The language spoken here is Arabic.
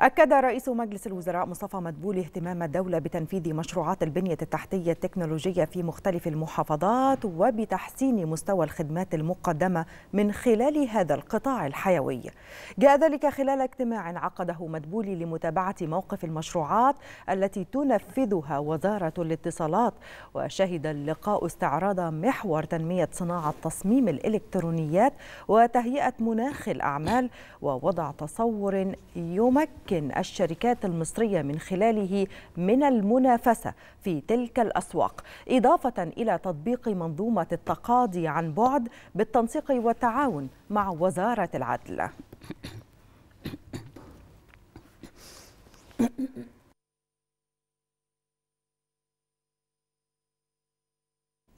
أكد رئيس مجلس الوزراء مصطفى مدبولي اهتمام الدولة بتنفيذ مشروعات البنية التحتية التكنولوجية في مختلف المحافظات وبتحسين مستوى الخدمات المقدمة من خلال هذا القطاع الحيوي. جاء ذلك خلال اجتماع عقده مدبولي لمتابعة موقف المشروعات التي تنفذها وزارة الاتصالات وشهد اللقاء استعراض محور تنمية صناعة تصميم الإلكترونيات وتهيئة مناخ الأعمال ووضع تصور يمكن تمكن الشركات المصرية من خلاله من المنافسة في تلك الأسواق إضافة إلى تطبيق منظومة التقاضي عن بعد بالتنسيق والتعاون مع وزارة العدل